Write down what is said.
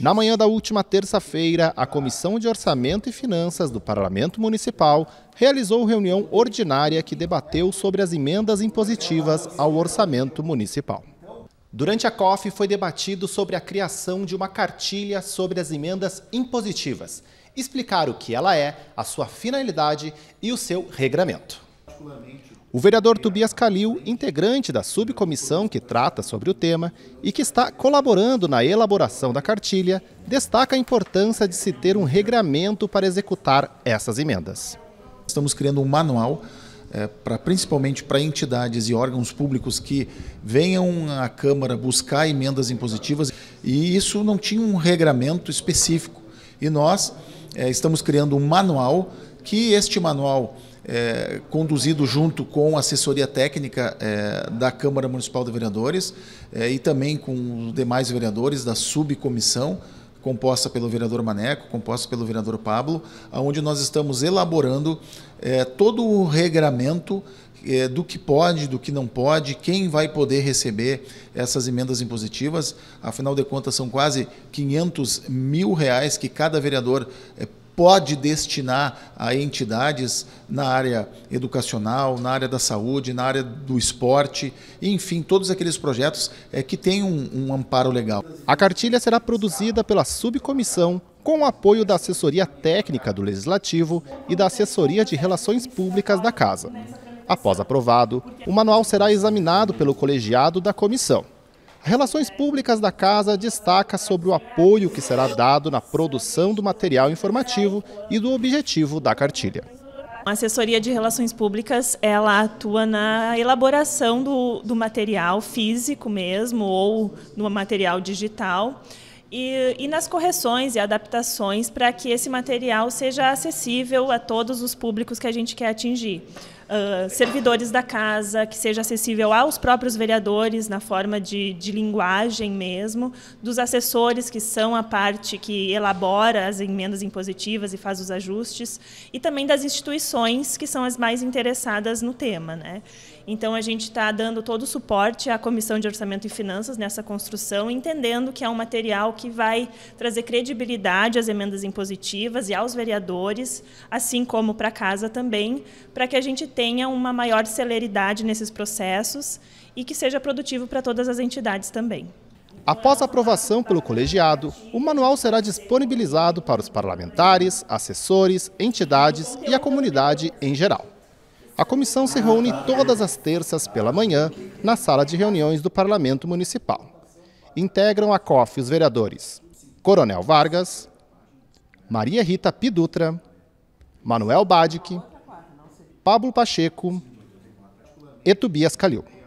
Na manhã da última terça-feira, a Comissão de Orçamento e Finanças do Parlamento Municipal realizou reunião ordinária que debateu sobre as emendas impositivas ao orçamento municipal. Durante a COF foi debatido sobre a criação de uma cartilha sobre as emendas impositivas, explicar o que ela é, a sua finalidade e o seu regramento. O vereador Tobias Calil, integrante da subcomissão que trata sobre o tema e que está colaborando na elaboração da cartilha, destaca a importância de se ter um regramento para executar essas emendas. Estamos criando um manual é, principalmente para entidades e órgãos públicos que venham à Câmara buscar emendas impositivas, e isso não tinha um regramento específico. E nós é, estamos criando um manual que este manual é, conduzido junto com a assessoria técnica é, da Câmara Municipal de Vereadores é, e também com os demais vereadores da subcomissão composta pelo vereador Maneco, composta pelo vereador Pablo, onde nós estamos elaborando é, todo o regramento é, do que pode, do que não pode, quem vai poder receber essas emendas impositivas. Afinal de contas, são quase 500 mil reais que cada vereador é, pode destinar a entidades na área educacional, na área da saúde, na área do esporte, enfim, todos aqueles projetos é, que têm um, um amparo legal. A cartilha será produzida pela subcomissão com o apoio da assessoria técnica do Legislativo e da assessoria de Relações Públicas da Casa. Após aprovado, o manual será examinado pelo colegiado da comissão. Relações Públicas da Casa destaca sobre o apoio que será dado na produção do material informativo e do objetivo da cartilha. A assessoria de relações públicas ela atua na elaboração do, do material físico mesmo ou no material digital e, e nas correções e adaptações para que esse material seja acessível a todos os públicos que a gente quer atingir. Uh, servidores da casa, que seja acessível aos próprios vereadores, na forma de, de, linguagem mesmo, dos assessores, que são a parte que elabora as emendas impositivas e faz os ajustes, e também das instituições, que são as mais interessadas no tema. Né? Então, a gente está dando todo o suporte à Comissão de Orçamento e Finanças nessa construção, entendendo que é um material que vai trazer credibilidade às emendas impositivas e aos vereadores, assim como para a casa também, para que a gente tenha uma maior celeridade nesses processos e que seja produtivo para todas as entidades também. Após a aprovação pelo colegiado, o manual será disponibilizado para os parlamentares, assessores, entidades e a comunidade em geral. A comissão se reúne todas as terças pela manhã na sala de reuniões do Parlamento Municipal. Integram a COF os vereadores Coronel Vargas, Maria Rita Pidutra, Manuel Badic, Pablo Pacheco e Tobias Calil.